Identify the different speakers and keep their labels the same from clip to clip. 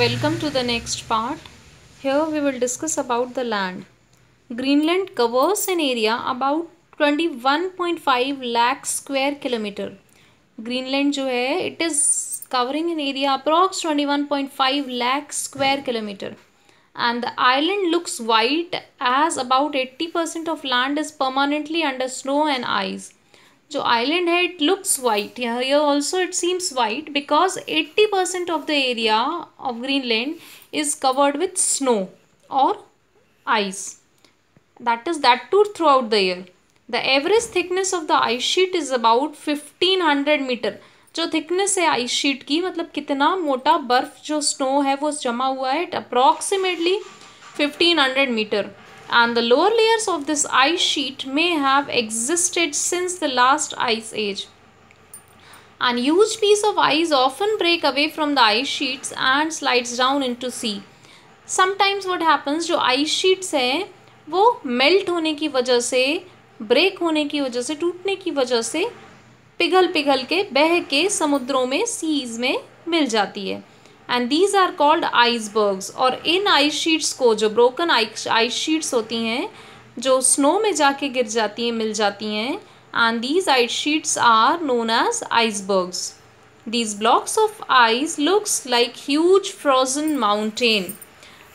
Speaker 1: Welcome to the next part. Here we will discuss about the land. Greenland covers an area about 21.5 lakh square kilometer. Greenland जो है it is covering an area approx 21.5 lakh square kilometer. And the island looks white as about 80% of land is permanently under snow and ice. जो island है it looks white यह also it seems white because eighty percent of the area of Greenland is covered with snow और ice that is that tour throughout the year the average thickness of the ice sheet is about fifteen hundred metre जो thickness है ice sheet की मतलब कितना मोटा बर्फ जो snow है वो जमा हुआ है approximately fifteen hundred metre and the lower layers of this ice sheet may have existed since the last ice age. and huge piece of ice often break away from the ice sheets and slides down into sea. Sometimes what happens jo ice sheets hai wo melt hone ki wajah se break hone ki wajah se tootne ki wajah se pighal pighal ke beh ke samudron mein seas mein mil jati hai and these are called ice icebergs और इन ice sheets को जो broken ice sheets होती हैं जो snow में जाके गिर जाती हैं मिल जाती हैं and these ice sheets are known as icebergs these blocks of ice looks like huge frozen mountain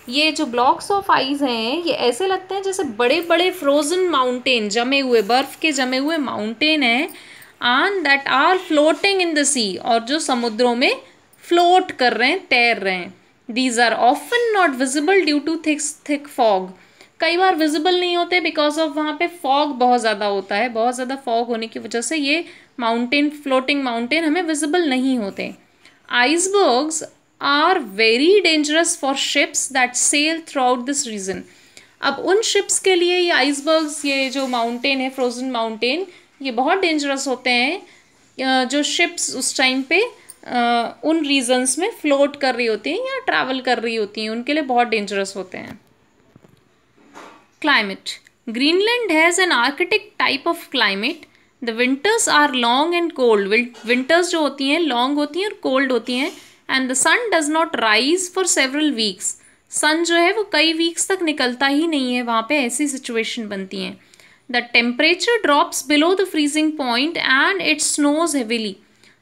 Speaker 1: ये जो ब्लॉक्स ऑफ आइस हैं ये ऐसे लगते हैं जैसे बड़े बड़े फ्रोजन माउंटेन जमे हुए बर्फ के जमे हुए माउंटेन हैं on that are floating in the sea और जो समुद्रों में फ्लोट कर रहे हैं तैर रहे हैं these are often not visible due to thick thick fog कई बार विजिबल नहीं होते बिकॉज ऑफ वहाँ पे फॉग बहुत ज़्यादा होता है बहुत ज़्यादा फॉग होने की वजह से ये माउंटेन फ्लोटिंग माउंटेन हमें विजिबल नहीं होते icebergs are very dangerous for ships that sail throughout this region अब उन शिप्स के लिए ये आइसबर्ग्स ये जो माउंटेन है फ्रोजन माउंटेन ये बहुत डेंजरस होते हैं जो शिप्स उस टाइम पे उन रीजन्स में फ्लोट कर रही होती हैं या ट्रैवल कर रही होती हैं उनके लिए बहुत डेंजरस होते हैं climate Greenland has an arctic type of climate the winters are long and cold winters जो होती हैं लॉन्ग होती हैं और कोल्ड होती हैं and the sun does not rise for several weeks sun जो है वो कई वीक्स तक निकलता ही नहीं है वहाँ पे ऐसी सिचुएशन बनती हैं the temperature drops below the freezing point and it snows heavily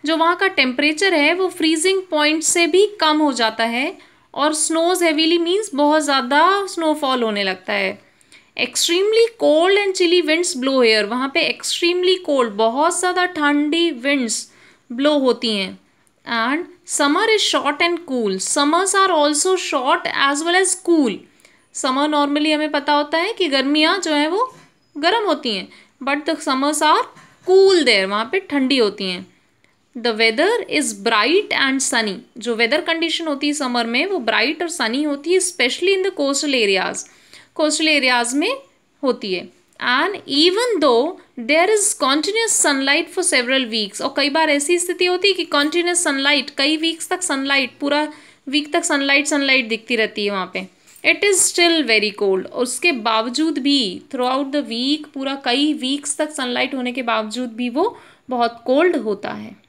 Speaker 1: जो वहाँ का टेम्परेचर है वो फ्रीजिंग पॉइंट से भी कम हो जाता है और स्नोज हैवीली मीन्स बहुत ज़्यादा स्नोफॉल होने लगता है extremely cold and chilly winds blow here वहाँ पे एक्सट्रीमली कोल्ड बहुत ज़्यादा ठंडी विंड्स ब्लो होती हैं and summer is short and cool summers are also short as well as cool summer normally हमें पता होता है कि गर्मियाँ जो हैं वो गर्म होती हैं but the summers are cool there वहाँ पे ठंडी होती हैं the weather is bright and sunny जो वेदर कंडीशन होती है समर में वो ब्राइट और सनी होती है specially in the coastal areas coastal areas में होती है and even though there is continuous sunlight for several weeks और कई बार ऐसी स्थिति होती है कि कॉन्टीन्यूस सनलाइट कई वीक्स तक सनलाइट पूरा वीक तक सनलाइट सनलाइट दिखती रहती है वहाँ पे it is still very cold और उसके बावजूद भी थ्रू आउट द वीक पूरा कई वीक्स तक सनलाइट होने के बावजूद भी वो बहुत कोल्ड होता है